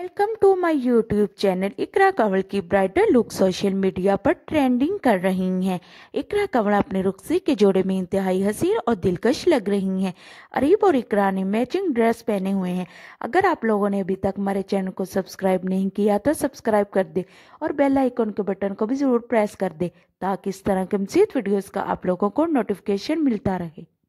welcome to my YouTube channel Iqra Kanwal की bridal look social media पर trending कर रही हैं इकरा कंवल अपने रुखसी के जोड़े में इंतहाई हसीन और दिलकश लग रही हैं अरीब और इकरा ने मैचिंग ड्रेस पहने हुए हैं अगर आप लोगों ने अभी तक हमारे चैनल को सब्सक्राइब नहीं किया तो सब्सक्राइब कर दे और बेल आइकॉन के बटन को भी ज़रूर प्रेस कर दे ताकि इस तरह के मजीद वीडियोज़ का आप लोगों को नोटिफिकेशन मिलता रहे